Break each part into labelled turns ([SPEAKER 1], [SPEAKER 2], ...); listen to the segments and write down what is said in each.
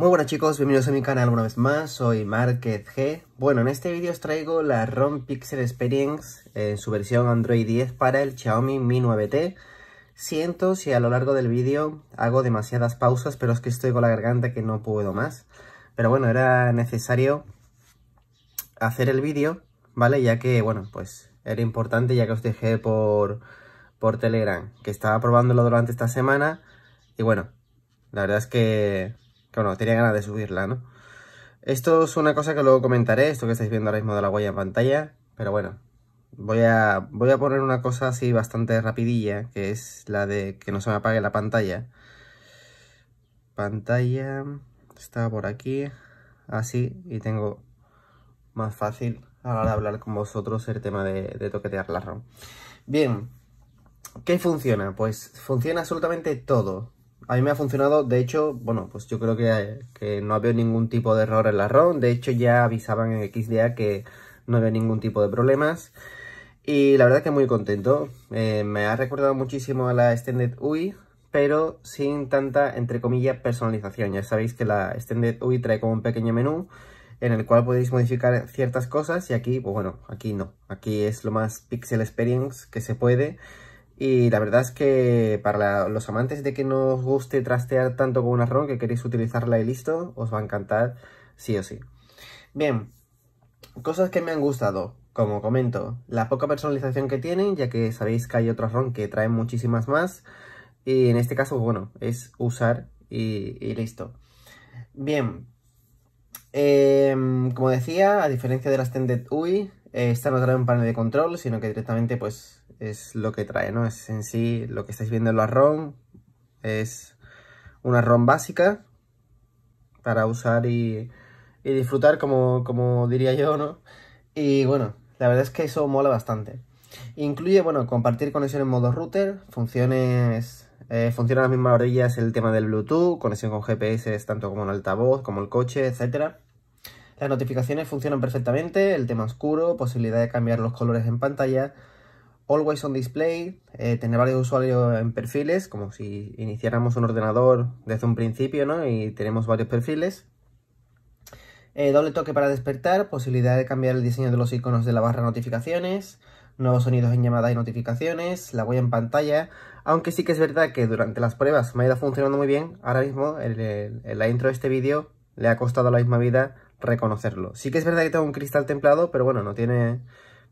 [SPEAKER 1] Muy buenas chicos, bienvenidos a mi canal una vez más, soy Market G. Bueno, en este vídeo os traigo la ROM Pixel Experience en eh, su versión Android 10 para el Xiaomi Mi 9T. Siento si a lo largo del vídeo hago demasiadas pausas, pero es que estoy con la garganta que no puedo más. Pero bueno, era necesario hacer el vídeo, ¿vale? Ya que, bueno, pues era importante ya que os dejé por, por Telegram, que estaba probándolo durante esta semana. Y bueno, la verdad es que bueno, tenía ganas de subirla, ¿no? Esto es una cosa que luego comentaré, esto que estáis viendo ahora mismo de la huella en pantalla, pero bueno, voy a, voy a poner una cosa así bastante rapidilla, que es la de que no se me apague la pantalla. Pantalla, está por aquí, así, y tengo más fácil ahora hablar con vosotros el tema de, de toquetear la ROM. Bien, ¿qué funciona? Pues funciona absolutamente todo a mí me ha funcionado, de hecho, bueno, pues yo creo que, no había ningún tipo de error en la ROM, de hecho ya avisaban en XDA que no había ningún tipo de problemas y la verdad que muy contento, eh, me ha recordado muchísimo a la Extended UI, pero sin tanta, entre comillas, personalización, ya sabéis que la Extended UI trae como un pequeño menú en el cual podéis modificar ciertas cosas y aquí, pues bueno, aquí no, aquí es lo más pixel experience que se puede y la verdad es que para los amantes de que no os guste trastear tanto con una ROM, que queréis utilizarla y listo, os va a encantar sí o sí. Bien, cosas que me han gustado, como comento, la poca personalización que tienen, ya que sabéis que hay otras ROM que traen muchísimas más. Y en este caso, bueno, es usar y listo. Bien, Em, como decía, a diferencia de las Tended UI, está eh, esta no trae un panel de control, sino que directamente pues es lo que trae, ¿no? Es en sí lo que estáis viendo en la ROM, es una ROM básica para usar y, y disfrutar, como, como diría yo, ¿no? Y bueno, la verdad es que eso mola bastante. Incluye, bueno, compartir conexión en modo router, funciones eh, funciona funcionan las mismas orillas el tema del Bluetooth, conexión con GPS tanto como en altavoz, como el coche, etc. Las notificaciones funcionan perfectamente, el tema oscuro, posibilidad de cambiar los colores en pantalla, Always on Display, eh, tener varios usuarios en perfiles, como si iniciáramos un ordenador desde un principio ¿no? y tenemos varios perfiles. Eh, doble toque para despertar, posibilidad de cambiar el diseño de los iconos de la barra de notificaciones, nuevos sonidos en llamadas y notificaciones, la voy en pantalla, aunque sí que es verdad que durante las pruebas me ha ido funcionando muy bien, ahora mismo en la intro de este vídeo le ha costado la misma vida reconocerlo. Sí que es verdad que tengo un cristal templado, pero bueno, no tiene,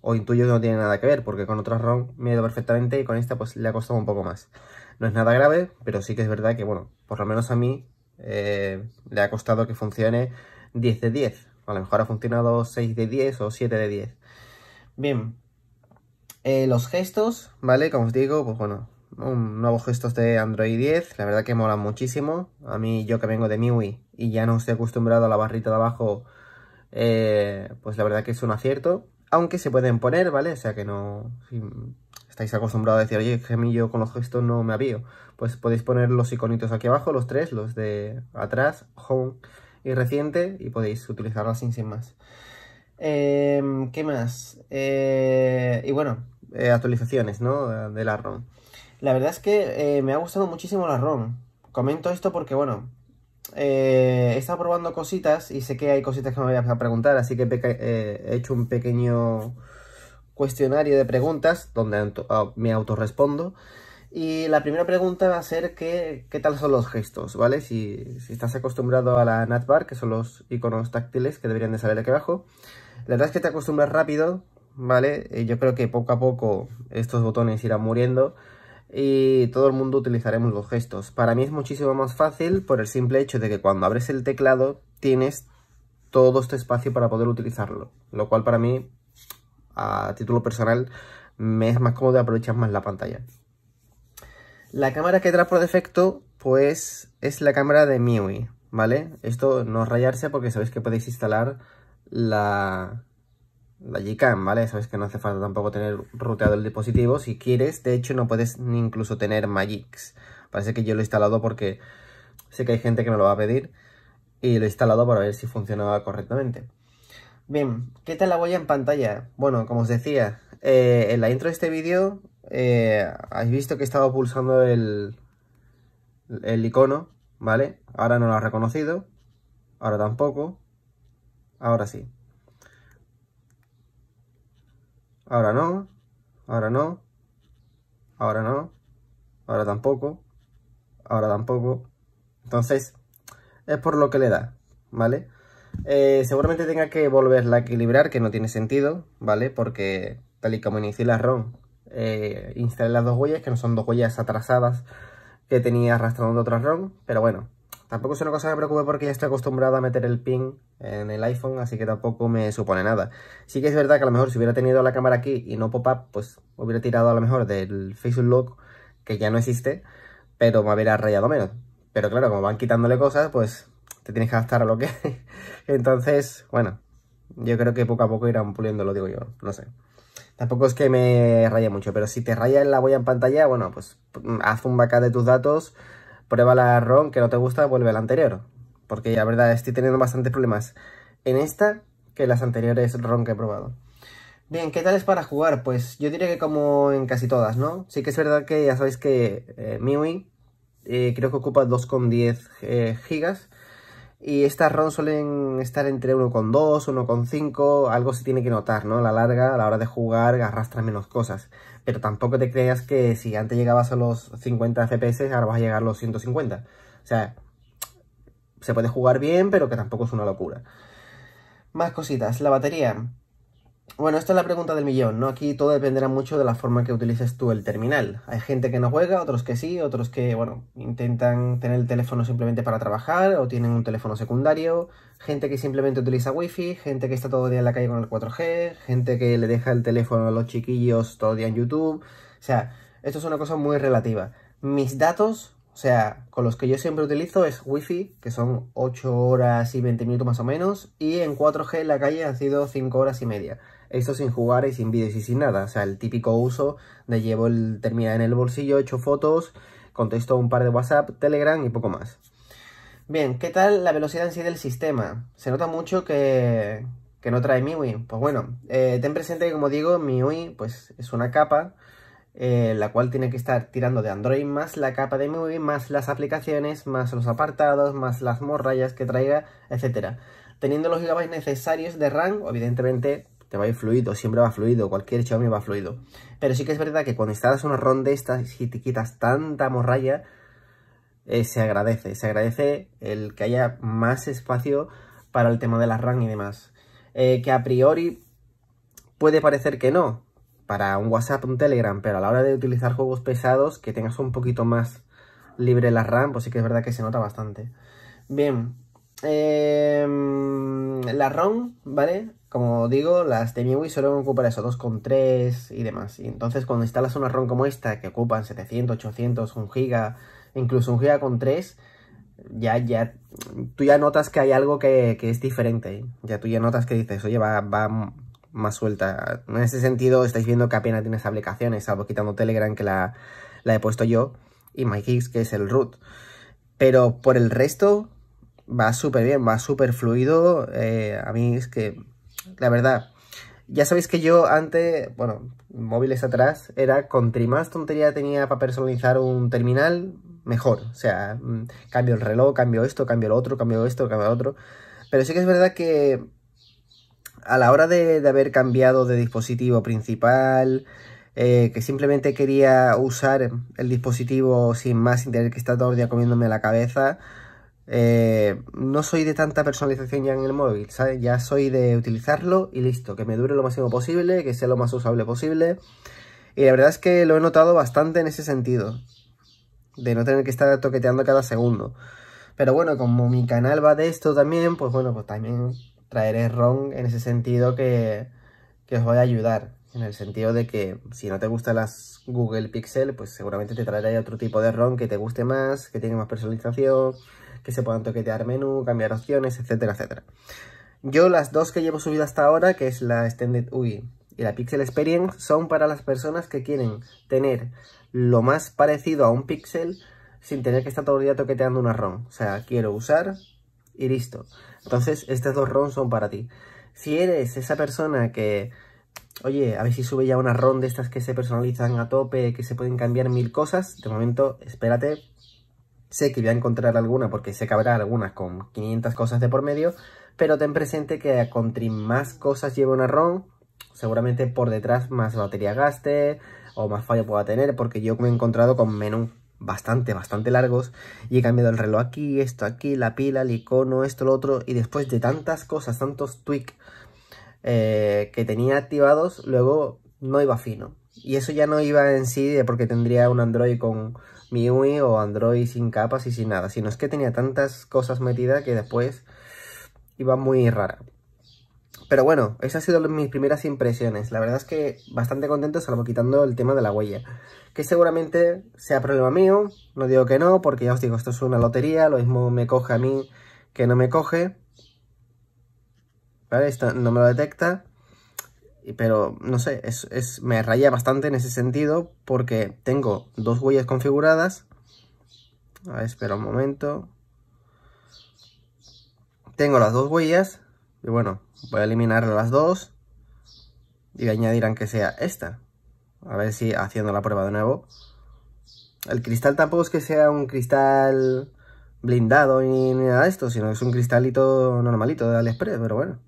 [SPEAKER 1] o intuyo que no tiene nada que ver, porque con otras ROM me ha ido perfectamente y con esta pues le ha costado un poco más. No es nada grave, pero sí que es verdad que bueno, por lo menos a mí eh, le ha costado que funcione 10 de 10. A lo mejor ha funcionado 6 de 10 o 7 de 10. Bien, eh, los gestos, ¿vale? Como os digo, pues bueno, un, nuevos gestos de Android 10, la verdad que molan muchísimo. A mí, yo que vengo de MIUI y ya no estoy acostumbrado a la barrita de abajo, eh, pues la verdad que es un acierto. Aunque se pueden poner, ¿vale? O sea que no... estáis acostumbrados a decir, oye, que a mí yo con los gestos no me avío. Pues podéis poner los iconitos aquí abajo, los tres, los de atrás, home y reciente, y podéis utilizarlos sin más. Eh, ¿Qué más? Eh, y bueno, eh, actualizaciones, ¿no? De la ROM. La verdad es que eh, me ha gustado muchísimo la ROM. Comento esto porque, bueno, he estado probando cositas y sé que hay cositas que me voy a preguntar, así que he hecho un pequeño cuestionario de preguntas donde me autorrespondo. Y la primera pregunta va a ser que, qué tal son los gestos, ¿vale? Si, estás acostumbrado a la NatBar, que son los iconos táctiles que deberían de salir aquí abajo, la verdad es que te acostumbras rápido, ¿vale? Yo creo que poco a poco estos botones irán muriendo y todo el mundo utilizaremos los gestos. Para mí es muchísimo más fácil por el simple hecho de que cuando abres el teclado tienes todo este espacio para poder utilizarlo, lo cual para mí, a título personal, me es más cómodo aprovechar más la pantalla. La cámara que trae por defecto, pues, es la cámara de MIUI, ¿vale? Esto no rayarse porque sabéis que podéis instalar la, la GCAM, ¿vale? Sabes que no hace falta tampoco tener ruteado el dispositivo. Si quieres, de hecho, no puedes ni incluso tener Magix. Parece que yo lo he instalado porque sé que hay gente que me lo va a pedir. Y lo he instalado para ver si funcionaba correctamente. Bien, ¿qué tal la huella en pantalla? Bueno, como os decía, eh, en la intro de este vídeo eh, habéis visto que he estado pulsando el, el icono, ¿vale? Ahora no lo ha reconocido, ahora tampoco, Ahora sí. Ahora no. Ahora no. Ahora no. Ahora tampoco. Ahora tampoco. Entonces, es por lo que le da, ¿vale? Eh, seguramente tenga que volverla a equilibrar, que no tiene sentido, ¿vale? Porque tal y como inicié la ROM, eh, instalé las dos huellas, que no son dos huellas atrasadas que tenía arrastrando otra ROM, pero bueno, Tampoco es una cosa que me preocupe porque ya estoy acostumbrado a meter el pin en el iPhone, así que tampoco me supone nada. Sí que es verdad que a lo mejor si hubiera tenido la cámara aquí y no pop-up, pues hubiera tirado a lo mejor del Facebook Look, que ya no existe, pero me hubiera rayado menos. Pero claro, como van quitándole cosas, pues te tienes que adaptar a lo que Entonces, bueno, yo creo que poco a poco irán puliendo, lo digo yo, no sé. Tampoco es que me raye mucho, pero si te raya en la huella en pantalla, bueno, pues mm, haz un backup de tus datos prueba la ROM que no te gusta, vuelve a la anterior. Porque la verdad estoy teniendo bastantes problemas en esta que las anteriores ROM que he probado. Bien, ¿qué tal es para jugar? Pues yo diría que como en casi todas, ¿no? Sí que es verdad que ya sabéis que eh, MIUI eh, creo que ocupa 2,10 GB eh, gigas y estas ROM suelen estar entre 1,2, 1,5, algo se tiene que notar, ¿no? A la larga, a la hora de jugar, arrastra menos cosas pero tampoco te creas que si antes llegabas a los 50 FPS, ahora vas a llegar a los 150. O sea, se puede jugar bien, pero que tampoco es una locura. Más cositas, la batería. Bueno, esta es la pregunta del millón, ¿no? Aquí todo dependerá mucho de la forma que utilices tú el terminal. Hay gente que no juega, otros que sí, otros que, bueno, intentan tener el teléfono simplemente para trabajar o tienen un teléfono secundario, gente que simplemente utiliza wifi, gente que está todo el día en la calle con el 4G, gente que le deja el teléfono a los chiquillos todo el día en YouTube. O sea, esto es una cosa muy relativa. Mis datos o sea, con los que yo siempre utilizo es Wi-Fi, que son 8 horas y 20 minutos más o menos, y en 4G en la calle han sido 5 horas y media. Esto sin jugar y sin vídeos y sin nada. O sea, el típico uso de llevo el terminal en el bolsillo, hecho fotos, contesto un par de WhatsApp, Telegram y poco más. Bien, ¿qué tal la velocidad en sí del sistema? Se nota mucho que, que no trae MIUI. Pues bueno, eh, ten presente que como digo, MIUI pues, es una capa eh, la cual tiene que estar tirando de Android más la capa de móvil más las aplicaciones, más los apartados, más las morrayas que traiga, etc. Teniendo los gigabytes necesarios de RAM, evidentemente te va a ir fluido, siempre va fluido, cualquier Xiaomi va fluido. Pero sí que es verdad que cuando instalas una ROM de estas y te quitas tanta morralla, eh, se agradece, se agradece el que haya más espacio para el tema de la RAM y demás. Eh, que a priori puede parecer que no, para un WhatsApp, un Telegram, pero a la hora de utilizar juegos pesados, que tengas un poquito más libre la RAM, pues sí que es verdad que se nota bastante. Bien, eh, la ROM, ¿vale? Como digo, las de MIUI suelen ocupar eso, 2,3 y demás. Y entonces cuando instalas una ROM como esta, que ocupan 700, 800, 1 Giga, incluso un Giga con 3, ya, ya, tú ya notas que hay algo que, es diferente. Ya tú ya notas que dices, oye, va, va más suelta. En ese sentido, estáis viendo que apenas tienes aplicaciones, salvo quitando Telegram, que la, he puesto yo, y MyKicks que es el root. Pero por el resto, va súper bien, va súper fluido. Eh, a mí es que, la verdad, ya sabéis que yo antes, bueno, móviles atrás, era con más tontería tenía para personalizar un terminal, mejor. O sea, mm, cambio el reloj, cambio esto, cambio lo otro, cambio esto, cambio lo otro. Pero sí que es verdad que a la hora de, haber cambiado de dispositivo principal, eh, que simplemente quería usar el dispositivo sin más, sin tener que estar todo el día comiéndome la cabeza, eh, no soy de tanta personalización ya en el móvil, ¿sabes? Ya soy de utilizarlo y listo, que me dure lo máximo posible, que sea lo más usable posible. Y la verdad es que lo he notado bastante en ese sentido, de no tener que estar toqueteando cada segundo. Pero bueno, como mi canal va de esto también, pues bueno, pues también traeré ron en ese sentido que, os voy a ayudar. En el sentido de que si no te gustan las Google Pixel, pues seguramente te traeré otro tipo de ROM que te guste más, que tiene más personalización, que se puedan toquetear menú, cambiar opciones, etcétera, etcétera. Yo las dos que llevo subido hasta ahora, que es la Extended UI y la Pixel Experience, son para las personas que quieren tener lo más parecido a un Pixel sin tener que estar todo el día toqueteando una ROM. O sea, quiero usar y listo. Entonces, estas dos ROM son para ti. Si eres esa persona que, oye, a ver si sube ya una ron de estas que se personalizan a tope, que se pueden cambiar mil cosas, de momento, espérate. Sé que voy a encontrar alguna porque sé que habrá algunas con 500 cosas de por medio, pero ten presente que con más cosas lleva una ron, seguramente por detrás más batería gaste o más fallo pueda tener, porque yo me he encontrado con menú bastante, bastante largos y he cambiado el reloj aquí, esto aquí, la pila, el icono, esto, lo otro y después de tantas cosas, tantos tweaks eh, que tenía activados, luego no iba fino. Y eso ya no iba en sí de porque tendría un Android con MIUI o Android sin capas y sin nada, sino es que tenía tantas cosas metidas que después iba muy rara. Pero bueno, esas han sido mis primeras impresiones. La verdad es que bastante contento, salvo quitando el tema de la huella. Que seguramente sea problema mío, no digo que no, porque ya os digo, esto es una lotería, lo mismo me coge a mí que no me coge. ¿Vale? Esto no me lo detecta. Pero, no sé, es, me raya bastante en ese sentido, porque tengo dos huellas configuradas. A ver, espera un momento. Tengo las dos huellas, y bueno, Voy a eliminar las dos y añadirán que añadir sea esta. A ver si haciendo la prueba de nuevo. El cristal tampoco es que sea un cristal blindado ni, nada de esto, sino que es un cristalito normalito de Aliexpress, pero bueno.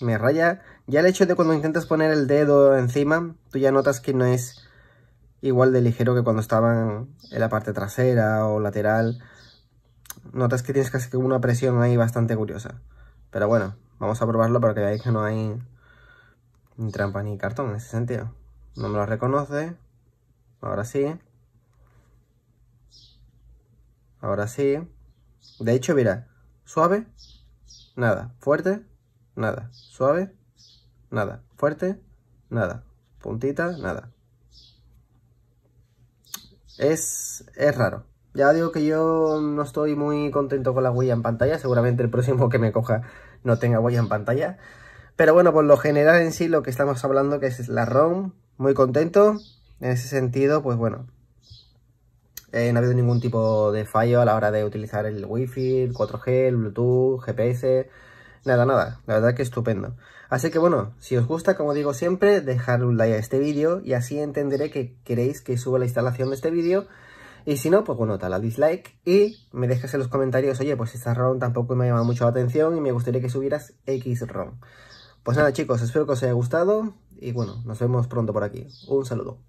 [SPEAKER 1] Me raya. Ya el hecho de cuando intentas poner el dedo encima, tú ya notas que no es igual de ligero que cuando estaban en la parte trasera o lateral. Notas que tienes casi que una presión ahí bastante curiosa. Pero bueno, Vamos a probarlo para que veáis que no hay ni trampa ni cartón en ese sentido. No me lo reconoce. Ahora sí. Ahora sí. De hecho, mira, suave, nada, fuerte, nada, suave, nada, fuerte, nada, puntita, nada. Es, es raro. Ya digo que yo no estoy muy contento con la huella en pantalla, seguramente el próximo que me coja no tenga huella en pantalla. Pero bueno, por lo general en sí lo que estamos hablando que es la ROM, muy contento. En ese sentido, pues bueno, eh, no ha habido ningún tipo de fallo a la hora de utilizar el Wi-Fi, 4G, el Bluetooth, GPS, nada, nada. La verdad que estupendo. Así que bueno, si os gusta, como digo siempre, dejar un like a este vídeo y así entenderé que queréis que suba la instalación de este vídeo y si no, pues bueno, la dislike y me dejas en los comentarios, oye, pues esta ROM tampoco me ha llamado mucho la atención y me gustaría que subieras X ROM. Pues nada chicos, espero que os haya gustado y bueno, nos vemos pronto por aquí. Un saludo.